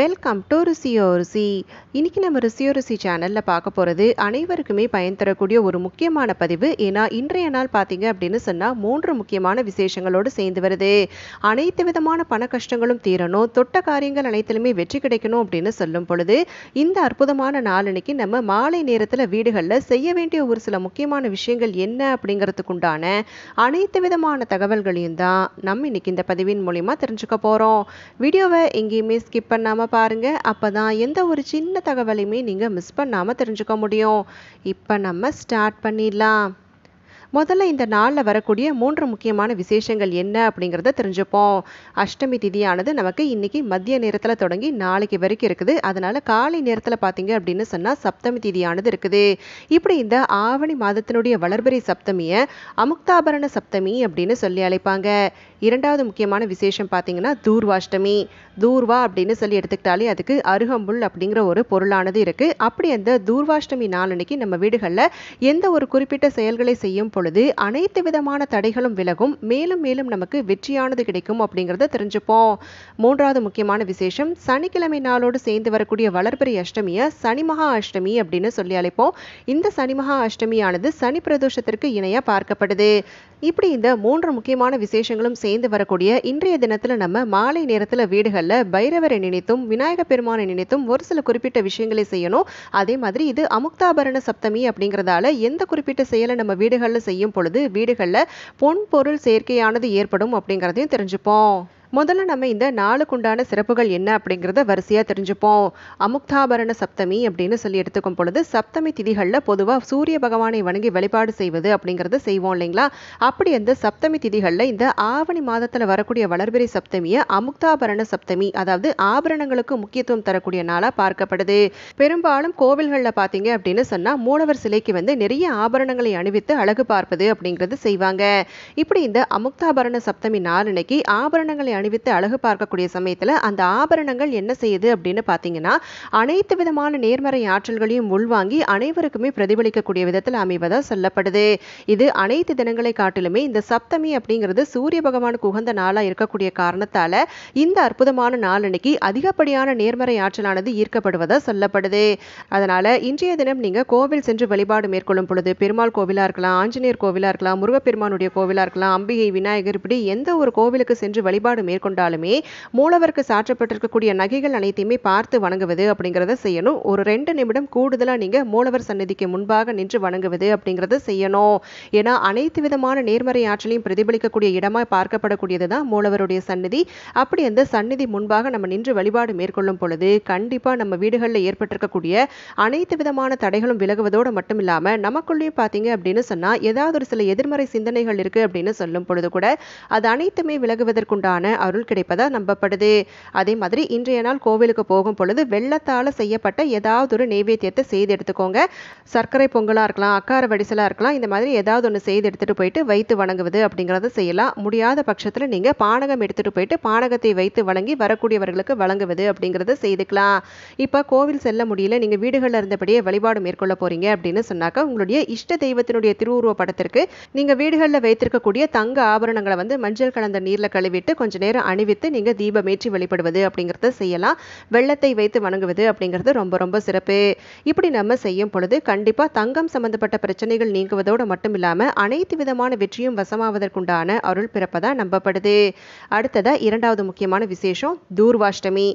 welcome to ருசியோ ருசி இன்னைக்கு நம்ம ருசியோ ருசி சேனலில் பார்க்க போகிறது அனைவருக்குமே பயன் தரக்கூடிய ஒரு முக்கியமான பதிவு ஏன்னா இன்றைய நாள் பார்த்தீங்க அப்படின்னு சொன்னால் மூன்று முக்கியமான விசேஷங்களோடு சேர்ந்து வருது அனைத்து விதமான பண கஷ்டங்களும் தீரணும் தொட்ட காரியங்கள் அனைத்திலுமே வெற்றி கிடைக்கணும் அப்படின்னு சொல்லும் பொழுது இந்த அற்புதமான நாளன்னைக்கு நம்ம மாலை நேரத்தில் வீடுகளில் செய்ய வேண்டிய ஒரு சில முக்கியமான விஷயங்கள் என்ன அப்படிங்கிறதுக்குண்டான அனைத்து விதமான தகவல்களையும் தான் நம்ம இன்னைக்கு இந்த பதிவின் மூலிமா தெரிஞ்சுக்க போகிறோம் வீடியோவை எங்கேயுமே ஸ்கிப் பண்ணாமல் பாருங்க பாருங்கள் அப்போ தான் எந்த ஒரு சின்ன தகவலையுமே நீங்கள் மிஸ் பண்ணாமல் தெரிஞ்சுக்க முடியும் இப்போ நம்ம ஸ்டார்ட் பண்ணிடலாம் முதல்ல இந்த நாளில் வரக்கூடிய மூன்று முக்கியமான விசேஷங்கள் என்ன அப்படிங்கிறத தெரிஞ்சுப்போம் அஷ்டமி திதியானது நமக்கு இன்றைக்கி மதிய நேரத்தில் தொடங்கி நாளைக்கு வரைக்கும் இருக்குது அதனால் காலை நேரத்தில் பார்த்தீங்க அப்படின்னு சொன்னால் சப்தமி திதியானது இருக்குது இப்படி இந்த ஆவணி மாதத்தினுடைய வளர்பிறை சப்தமியை அமுக்தாபரண சப்தமி அப்படின்னு சொல்லி அழைப்பாங்க இரண்டாவது முக்கியமான விசேஷம் பார்த்தீங்கன்னா தூர்வாஷ்டமி தூர்வா அப்படின்னு சொல்லி எடுத்துக்கிட்டாலே அதுக்கு அருகம்புல் அப்படிங்கிற ஒரு பொருளானது இருக்குது அப்படி அந்த தூர்வாஷ்டமி நாளன்னைக்கு நம்ம வீடுகளில் எந்த ஒரு குறிப்பிட்ட செயல்களை செய்யும் பொழுது பொழுது அனைத்து விதமான தடைகளும் விலகும் மேலும் மேலும் நமக்கு வெற்றியானது கிடைக்கும் அப்படிங்கிறத தெரிஞ்சுப்போம் மூன்றாவது முக்கியமான விசேஷம் சனிக்கிழமை நாளோடு சேர்ந்து வரக்கூடிய வளர்பிறை அஷ்டமியை சனி மகா அஷ்டமி அப்படின்னு சொல்லி அழைப்போம் இந்த சனி மகா அஷ்டமியானது சனி பிரதோஷத்திற்கு இணையாக பார்க்கப்படுது இப்படி இந்த மூன்று முக்கியமான விசேஷங்களும் சேர்ந்து வரக்கூடிய இன்றைய தினத்துல நம்ம மாலை நேரத்துல வீடுகள்ல பைரவரை நினைத்தும் விநாயக பெருமானை நினைத்தும் ஒரு சில குறிப்பிட்ட விஷயங்களை செய்யணும் அதே மாதிரி இது அமுக்தாபரண சப்தமி அப்படிங்கறதால எந்த குறிப்பிட்ட செயலை நம்ம வீடுகளில் செய்யும் பொழுது வீடுகள்ல பொன் பொருள் சேர்க்கையானது ஏற்படும் அப்படிங்கறதையும் தெரிஞ்சுப்போம் முதல்ல நம்ம இந்த நாளுக்குண்டான சிறப்புகள் என்ன அப்படிங்கிறத வரிசையாக தெரிஞ்சுப்போம் அமுக்தாபரண சப்தமி அப்படின்னு சொல்லி எடுத்துக்கும் பொழுது சப்தமி திதிகளில் பொதுவாக சூரிய பகவானை வணங்கி வழிபாடு செய்வது அப்படிங்கிறத செய்வோம் இல்லைங்களா அப்படி அந்த சப்தமி திதிகளில் இந்த ஆவணி மாதத்தில் வரக்கூடிய வளர்பிறை சப்தமியை அமுக்தாபரண சப்தமி அதாவது ஆபரணங்களுக்கு முக்கியத்துவம் தரக்கூடிய நாளாக பார்க்கப்படுது பெரும்பாலும் கோவில்களில் பார்த்தீங்க அப்படின்னு சொன்னால் மூலவர் சிலைக்கு வந்து நிறைய ஆபரணங்களை அணிவித்து அழகு பார்ப்பது அப்படிங்கிறது செய்வாங்க இப்படி இந்த அமுக்தாபரண சப்தமி நாளனைக்கு ஆபரணங்களை அணிவித்து அழகு பார்க்கக்கூடிய சமயத்தில் அந்த ஆபரணங்கள் என்ன செய்யுது அப்படின்னு பார்த்தீங்கன்னா அனைத்து விதமான நேர்மறை ஆற்றல்களையும் உள்வாங்கி அனைவருக்குமே பிரதிபலிக்கக்கூடிய விதத்தில் அமைவதாக சொல்லப்படுது இது அனைத்து தினங்களை காட்டிலுமே இந்த சப்தமி அப்படிங்கிறது சூரிய பகவானுக்கு உகந்த நாளாக இருக்கக்கூடிய காரணத்தால் இந்த அற்புதமான நாளன்னைக்கு அதிகப்படியான நேர்மறை ஆற்றலானது ஈர்க்கப்படுவதாக சொல்லப்படுது அதனால் இன்றைய தினம் நீங்கள் கோவில் சென்று வழிபாடு மேற்கொள்ளும் பொழுது பெருமாள் கோவிலாக இருக்கலாம் ஆஞ்சநேயர் கோவிலாக இருக்கலாம் முருகப்பெருமானுடைய கோவிலாக இருக்கலாம் அம்பிகை விநாயகர் இப்படி எந்த ஒரு கோவிலுக்கு சென்று வழிபாடு மேற்கொண்டாலுமே மூலவருக்கு சாற்றப்பட்டிருக்கக்கூடிய நகைகள் அனைத்தையுமே பார்த்து வணங்குவது அப்படிங்கிறத செய்யணும் ஒரு ரெண்டு நிமிடம் கூடுதலாக நீங்கள் மூலவர் சன்னதிக்கு முன்பாக நின்று வணங்குவது அப்படிங்கிறத செய்யணும் ஏன்னா அனைத்து விதமான நேர்மறை ஆற்றலையும் பிரதிபலிக்கக்கூடிய இடமாக பார்க்கப்படக்கூடியது தான் மூலவருடைய சன்னதி அப்படி அந்த சந்நிதி முன்பாக நம்ம நின்று வழிபாடு மேற்கொள்ளும் பொழுது கண்டிப்பாக நம்ம வீடுகளில் ஏற்பட்டிருக்கக்கூடிய அனைத்து விதமான தடைகளும் விலகுவதோடு மட்டும் இல்லாமல் நமக்குள்ளேயும் பார்த்தீங்க அப்படின்னு சொன்னால் ஏதாவது ஒரு சில எதிர்மறை சிந்தனைகள் இருக்குது அப்படின்னு சொல்லும் பொழுது கூட அது அனைத்துமே விலகுவதற்குண்டான அருள் கிடைப்பதா நம்பப்படுது அதே மாதிரி இன்றைய நாள் கோவிலுக்கு போகும் பொழுது வெள்ளத்தால் செய்யப்பட்ட ஏதாவது ஒரு நெய்வேத்தியத்தை செய்து எடுத்துக்கோங்க சர்க்கரை பொங்கலாக இருக்கலாம் அக்கார வடிசலாக இருக்கலாம் இந்த மாதிரி ஏதாவது ஒன்று செய்து எடுத்துகிட்டு போயிட்டு வைத்து வணங்குவது அப்படிங்கிறத செய்யலாம் முடியாத பட்சத்தில் நீங்கள் பானகம் எடுத்துகிட்டு போயிட்டு பானகத்தை வைத்து வழங்கி வரக்கூடியவர்களுக்கு வழங்குவது அப்படிங்கிறத செய்துக்கலாம் இப்போ கோவில் செல்ல முடியல நீங்கள் வீடுகளில் இருந்தபடியே வழிபாடு மேற்கொள்ள போகிறீங்க அப்படின்னு சொன்னாக்கா உங்களுடைய இஷ்ட தெய்வத்தினுடைய திருவுருவ படத்திற்கு நீங்கள் வீடுகளில் வைத்திருக்கக்கூடிய தங்க ஆபரணங்களை வந்து மஞ்சள் கலந்த நீரில் கழுவிட்டு கொஞ்சம் நேரம் அணிவித்து நீங்கள் தீபமேற்றி வழிபடுவது அப்படிங்கிறத செய்யலாம் வெள்ளத்தை வைத்து வணங்குவது அப்படிங்கிறது ரொம்ப ரொம்ப சிறப்பு இப்படி நம்ம செய்யும் பொழுது கண்டிப்பாக தங்கம் சம்பந்தப்பட்ட பிரச்சனைகள் நீங்குவதோடு மட்டும் இல்லாமல் அனைத்து விதமான வெற்றியும் வசமாவதற்குண்டான அருள் பிறப்பதாக நம்பப்படுது அடுத்ததாக இரண்டாவது முக்கியமான விசேஷம் தூர்வாஷ்டமி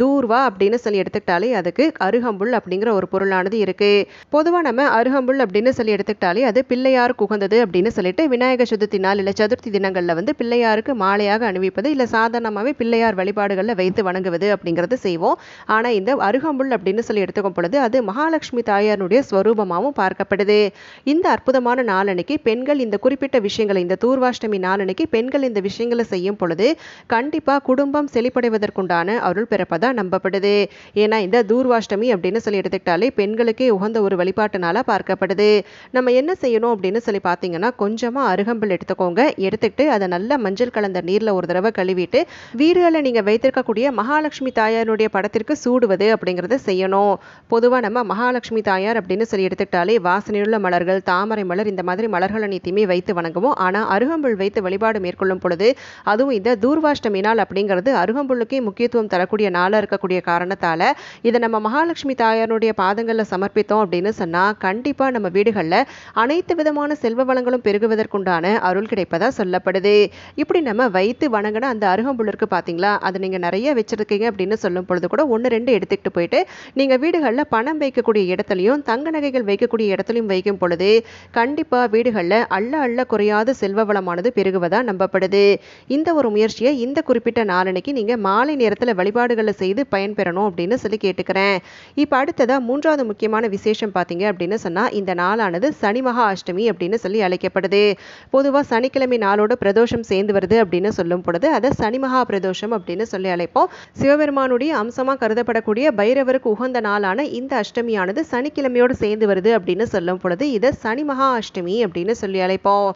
தூர்வா அப்படின்னு சொல்லி எடுத்துக்கிட்டாலே அதுக்கு அருகம்புல் அப்படிங்கிற ஒரு பொருளானது இருக்கு பொதுவாக நம்ம அருகம்புல் அப்படின்னு சொல்லி எடுத்துக்கிட்டாலே அது பிள்ளையார் குகந்தது அப்படின்னு சொல்லிட்டு விநாயக சதுர்த்தி நாள் இல்ல சதுர்த்தி தினங்களில் வந்து பிள்ளையாருக்கு மாலையாக அணிவிப்பது இல்லை சாதாரணமாகவே பிள்ளையார் வழிபாடுகளில் வைத்து வணங்குவது அப்படிங்கிறது செய்வோம் ஆனா இந்த அருகம்புல் அப்படின்னு சொல்லி எடுத்துக்கும் பொழுது அது மகாலட்சுமி தாயாருடைய ஸ்வரூபமாகவும் பார்க்கப்படுது இந்த அற்புதமான நாளன்னைக்கு பெண்கள் இந்த குறிப்பிட்ட விஷயங்களை இந்த தூர்வாஷ்டமி நாளன்னைக்கு பெண்கள் இந்த விஷயங்களை செய்யும் பொழுது கண்டிப்பா குடும்பம் செழிப்படைவதற்குண்டான அருள் பெறப்படும் தான் நம்பப்படுது ஏன்னா இந்த தூர்வாஷ்டமி அப்படின்னு சொல்லி எடுத்துக்கிட்டாலே பெண்களுக்கே உகந்த ஒரு வழிபாட்டுனால பார்க்கப்படுது நம்ம என்ன செய்யணும் அப்படின்னு சொல்லி பார்த்தீங்கன்னா கொஞ்சமாக அருகம்புல் எடுத்துக்கோங்க எடுத்துக்கிட்டு அதை நல்லா மஞ்சள் கலந்த நீரில் ஒரு தடவை கழுவிட்டு வீடுகளில் நீங்கள் வைத்திருக்கக்கூடிய மகாலட்சுமி தாயாருடைய படத்திற்கு சூடுவது அப்படிங்கிறத செய்யணும் பொதுவாக நம்ம மகாலட்சுமி தாயார் அப்படின்னு சொல்லி எடுத்துக்கிட்டாலே வாசனையுள்ள மலர்கள் தாமரை மலர் இந்த மாதிரி மலர்களை நீத்தியுமே வைத்து வணங்குவோம் ஆனால் அருகம்புல் வைத்து வழிபாடு மேற்கொள்ளும் பொழுது அதுவும் இந்த தூர்வாஷ்டமினால் அப்படிங்கிறது அருகம்புல்லுக்கே முக்கியத்துவம் தரக்கூடிய நாள் மேலே இருக்கக்கூடிய காரணத்தால் இதை நம்ம மகாலட்சுமி தாயாருடைய பாதங்களில் சமர்ப்பித்தோம் அப்படின்னு சொன்னால் கண்டிப்பாக நம்ம வீடுகளில் அனைத்து விதமான செல்வ வளங்களும் பெருகுவதற்குண்டான அருள் கிடைப்பதாக சொல்லப்படுது இப்படி நம்ம வைத்து வணங்கின அந்த அருகம்புலருக்கு பார்த்தீங்களா அதை நீங்கள் நிறைய வச்சுருக்கீங்க அப்படின்னு சொல்லும் பொழுது கூட ஒன்று ரெண்டு எடுத்துக்கிட்டு போயிட்டு நீங்கள் வீடுகளில் பணம் வைக்கக்கூடிய இடத்துலையும் தங்க நகைகள் வைக்கக்கூடிய இடத்துலையும் வைக்கும் பொழுது கண்டிப்பாக வீடுகளில் அள்ள அள்ள குறையாத செல்வ வளமானது பெருகுவதாக நம்பப்படுது இந்த ஒரு முயற்சியை இந்த குறிப்பிட்ட நாளனைக்கு நீங்கள் மாலை நேரத்தில் வழிபாடுகளில் செய்து பயன்பெறணும் அப்படின்னு சொல்லி கேட்டுக்கிறேன் இப்போ அடுத்ததாக மூன்றாவது முக்கியமான விசேஷம் பார்த்தீங்க அப்படின்னு சொன்னால் இந்த நாளானது சனி மகா அஷ்டமி அப்படின்னு சொல்லி அழைக்கப்படுது பொதுவாக சனிக்கிழமை நாளோட பிரதோஷம் சேர்ந்து வருது அப்படின்னு சொல்லும் பொழுது அதை சனி மகா பிரதோஷம் அப்படின்னு சொல்லி அழைப்போம் சிவபெருமானுடைய அம்சமாக கருதப்படக்கூடிய பைரவருக்கு உகந்த நாளான இந்த அஷ்டமியானது சனிக்கிழமையோடு சேர்ந்து வருது அப்படின்னு சொல்லும் பொழுது இதை சனி மகா அஷ்டமி அப்படின்னு சொல்லி அழைப்போம்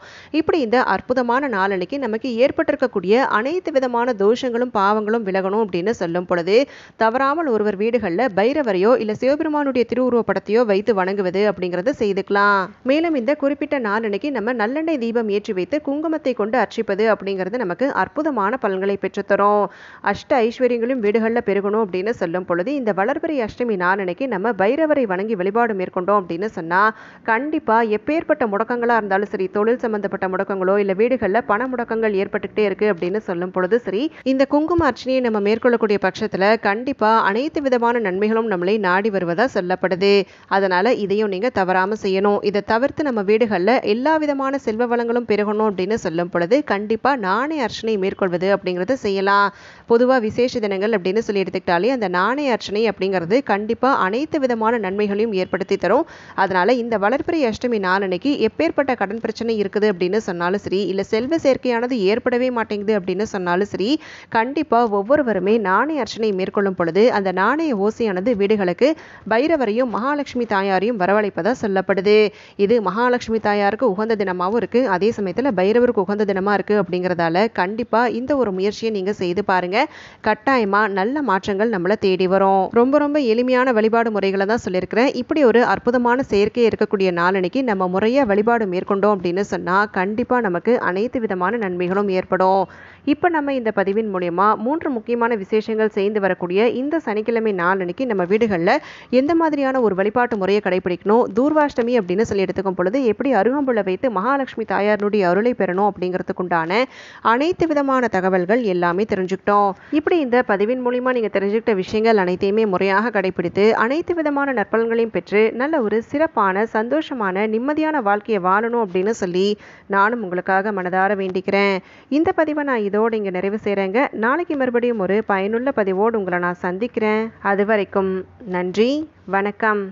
இப்படி இந்த அற்புதமான நாளன்னைக்கு நமக்கு ஏற்பட்டிருக்கக்கூடிய அனைத்து விதமான தோஷங்களும் பாவங்களும் விலகணும் அப்படின்னு சொல்லும் பொழுது போது தவறாமல் ஒருவர் வீடுகளில் பைரவரையோ இல்லை சிவபெருமானுடைய திருவுருவ படத்தையோ வைத்து வணங்குவது அப்படிங்கிறத செய்துக்கலாம் மேலும் இந்த குறிப்பிட்ட நாளனைக்கு நம்ம நல்லெண்ணெய் தீபம் ஏற்றி வைத்து குங்குமத்தை கொண்டு அர்ச்சிப்பது அப்படிங்கிறது நமக்கு அற்புதமான பலன்களை பெற்றுத்தரும் அஷ்ட ஐஸ்வர்யங்களும் வீடுகளில் பெருகணும் அப்படின்னு சொல்லும் பொழுது இந்த வளர்பிறை அஷ்டமி நாளனைக்கு நம்ம பைரவரை வணங்கி வழிபாடு மேற்கொண்டோம் அப்படின்னு சொன்னால் கண்டிப்பாக எப்பேற்பட்ட முடக்கங்களாக இருந்தாலும் சரி தொழில் சம்பந்தப்பட்ட முடக்கங்களோ இல்லை வீடுகளில் பண முடக்கங்கள் ஏற்பட்டுக்கிட்டே இருக்குது அப்படின்னு சொல்லும் பொழுது சரி இந்த குங்கும அர்ச்சனையை நம்ம மேற்கொள்ளக்கூடிய பட்சத்தில் காலத்தில் கண்டிப்பாக அனைத்து விதமான நன்மைகளும் நம்மளை நாடி வருவதாக சொல்லப்படுது அதனால் இதையும் நீங்கள் தவறாமல் செய்யணும் இதை தவிர்த்து நம்ம வீடுகளில் எல்லா விதமான செல்வ வளங்களும் பெருகணும் அப்படின்னு சொல்லும் பொழுது கண்டிப்பாக நாணய அர்ச்சனை மேற்கொள்வது அப்படிங்கிறது செய்யலாம் பொதுவாக விசேஷ தினங்கள் அப்படின்னு சொல்லி எடுத்துக்கிட்டாலே அந்த நாணய அர்ச்சனை அப்படிங்கிறது கண்டிப்பாக அனைத்து விதமான நன்மைகளையும் ஏற்படுத்தி தரும் அதனால் இந்த வளர்ப்பிறை அஷ்டமி நாளனைக்கு எப்பேற்பட்ட கடன் பிரச்சனை இருக்குது அப்படின்னு சொன்னாலும் சரி இல்லை செல்வ சேர்க்கையானது ஏற்படவே மாட்டேங்குது அப்படின்னு சொன்னாலும் சரி கண்டிப்பாக ஒவ்வொருவருமே நாணய அர்ச்சனை மேற்கொள்ளும் பொழுது அந்த நாணய ஓசையானது வீடுகளுக்கு பைரவரையும் மகாலட்சுமி தாயாரையும் வரவழைப்பதாக சொல்லப்படுது இது மகாலட்சுமி தாயாருக்கு உகந்த தினமாகவும் இருக்கு அதே சமயத்தில் பைரவருக்கு உகந்த தினமாக இருக்கு அப்படிங்கிறதால கண்டிப்பாக இந்த ஒரு முயற்சியை நீங்கள் செய்து பாருங்க கட்டாயமாக நல்ல மாற்றங்கள் நம்மளை தேடி வரும் ரொம்ப ரொம்ப எளிமையான வழிபாடு முறைகளை தான் சொல்லியிருக்கிறேன் இப்படி ஒரு அற்புதமான செயற்கை இருக்கக்கூடிய நாளனைக்கு நம்ம முறையாக வழிபாடு மேற்கொண்டோம் அப்படின்னு சொன்னால் கண்டிப்பாக நமக்கு அனைத்து விதமான நன்மைகளும் ஏற்படும் இப்போ நம்ம இந்த பதிவின் மூலயமா மூன்று முக்கியமான விசேஷங்கள் சேர்ந்து வரக்கூடிய இந்த சனிக்கிழமை நாள் அன்னைக்கு நம்ம வீடுகளில் எந்த மாதிரியான ஒரு வழிபாட்டு முறையை கடைபிடிக்கணும் தூர்வாஷ்டமி அப்படின்னு சொல்லி எடுத்துக்கும் பொழுது எப்படி அருகம்புள்ள வைத்து மகாலட்சுமி தாயாருடைய அருளை பெறணும் அப்படிங்கிறதுக்குண்டான அனைத்து விதமான தகவல்கள் எல்லாமே தெரிஞ்சுக்கிட்டோம் இப்படி இந்த பதிவின் மூலிமா நீங்கள் தெரிஞ்சுக்கிட்ட விஷயங்கள் அனைத்தையுமே முறையாக கடைபிடித்து அனைத்து விதமான நற்பலன்களையும் பெற்று நல்ல ஒரு சிறப்பான சந்தோஷமான நிம்மதியான வாழ்க்கையை வாழணும் அப்படின்னு சொல்லி நானும் உங்களுக்காக மனதார வேண்டிக்கிறேன் இந்த பதிவை நான் இதோடு இங்கே நிறைவு செய்கிறேங்க நாளைக்கு மறுபடியும் ஒரு பயனுள்ள பதிவோடு உங்களை நான் சந்திக்கிறேன் அது வரைக்கும் நன்றி வணக்கம்